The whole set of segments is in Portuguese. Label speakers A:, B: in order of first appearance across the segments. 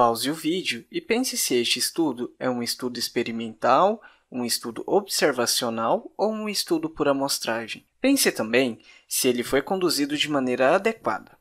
A: Pause o vídeo e pense se este estudo é um estudo experimental, um estudo observacional ou um estudo por amostragem. Pense também se ele foi conduzido de maneira adequada.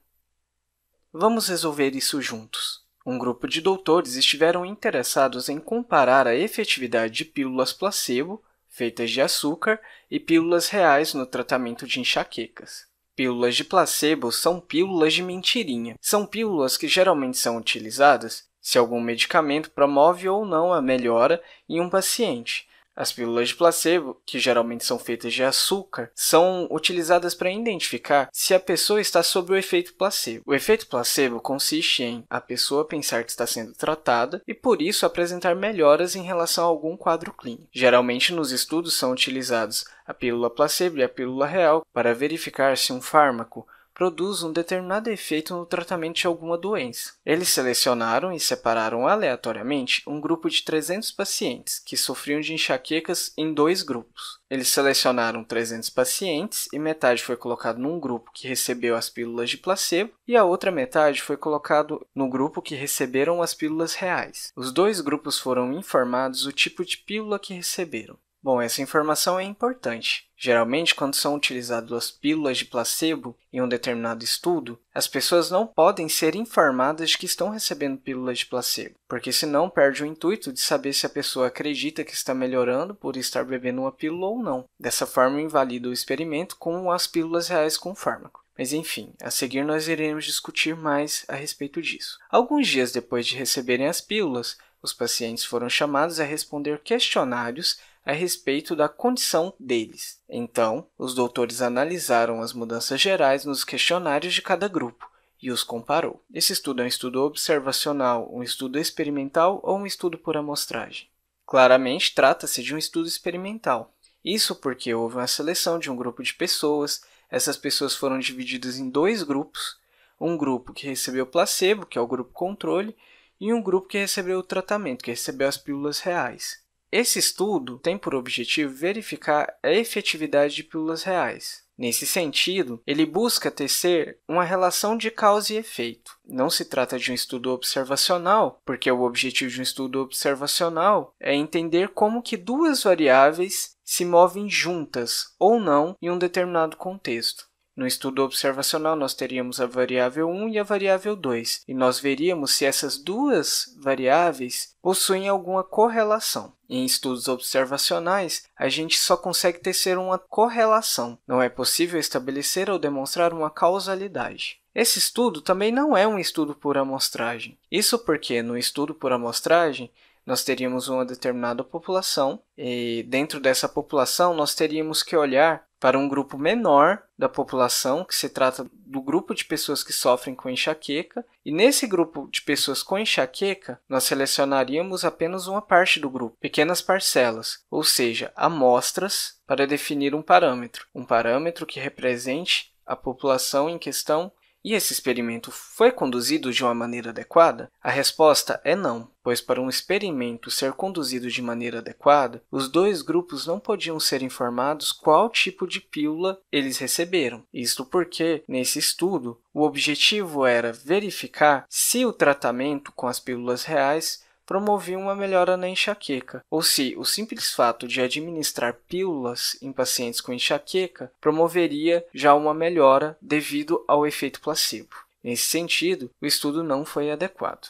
A: Vamos resolver isso juntos. Um grupo de doutores estiveram interessados em comparar a efetividade de pílulas placebo, feitas de açúcar, e pílulas reais no tratamento de enxaquecas. Pílulas de placebo são pílulas de mentirinha. São pílulas que geralmente são utilizadas se algum medicamento promove ou não a melhora em um paciente. As pílulas de placebo, que geralmente são feitas de açúcar, são utilizadas para identificar se a pessoa está sob o efeito placebo. O efeito placebo consiste em a pessoa pensar que está sendo tratada e, por isso, apresentar melhoras em relação a algum quadro clínico. Geralmente, nos estudos são utilizados a pílula placebo e a pílula real para verificar se um fármaco produz um determinado efeito no tratamento de alguma doença. Eles selecionaram e separaram aleatoriamente um grupo de 300 pacientes que sofriam de enxaquecas em dois grupos. Eles selecionaram 300 pacientes e metade foi colocado num grupo que recebeu as pílulas de placebo e a outra metade foi colocado no grupo que receberam as pílulas reais. Os dois grupos foram informados o tipo de pílula que receberam. Bom, essa informação é importante. Geralmente, quando são utilizadas as pílulas de placebo em um determinado estudo, as pessoas não podem ser informadas de que estão recebendo pílulas de placebo, porque senão perde o intuito de saber se a pessoa acredita que está melhorando por estar bebendo uma pílula ou não. Dessa forma, invalida o experimento com as pílulas reais com o fármaco. Mas enfim, a seguir nós iremos discutir mais a respeito disso. Alguns dias depois de receberem as pílulas, os pacientes foram chamados a responder questionários a respeito da condição deles. Então, os doutores analisaram as mudanças gerais nos questionários de cada grupo e os comparou. Esse estudo é um estudo observacional, um estudo experimental ou um estudo por amostragem? Claramente, trata-se de um estudo experimental. Isso porque houve uma seleção de um grupo de pessoas, essas pessoas foram divididas em dois grupos, um grupo que recebeu placebo, que é o grupo controle, e um grupo que recebeu o tratamento, que recebeu as pílulas reais. Esse estudo tem por objetivo verificar a efetividade de pílulas reais. Nesse sentido, ele busca tecer uma relação de causa e efeito. Não se trata de um estudo observacional, porque o objetivo de um estudo observacional é entender como que duas variáveis se movem juntas ou não em um determinado contexto. No estudo observacional, nós teríamos a variável 1 e a variável 2, e nós veríamos se essas duas variáveis possuem alguma correlação. Em estudos observacionais, a gente só consegue tecer uma correlação, não é possível estabelecer ou demonstrar uma causalidade. Esse estudo também não é um estudo por amostragem. Isso porque, no estudo por amostragem, nós teríamos uma determinada população, e dentro dessa população nós teríamos que olhar para um grupo menor da população, que se trata do grupo de pessoas que sofrem com enxaqueca, e nesse grupo de pessoas com enxaqueca, nós selecionaríamos apenas uma parte do grupo, pequenas parcelas, ou seja, amostras, para definir um parâmetro, um parâmetro que represente a população em questão e esse experimento foi conduzido de uma maneira adequada? A resposta é não, pois para um experimento ser conduzido de maneira adequada, os dois grupos não podiam ser informados qual tipo de pílula eles receberam. Isto porque, nesse estudo, o objetivo era verificar se o tratamento com as pílulas reais promoviam uma melhora na enxaqueca, ou se o simples fato de administrar pílulas em pacientes com enxaqueca promoveria já uma melhora devido ao efeito placebo. Nesse sentido, o estudo não foi adequado.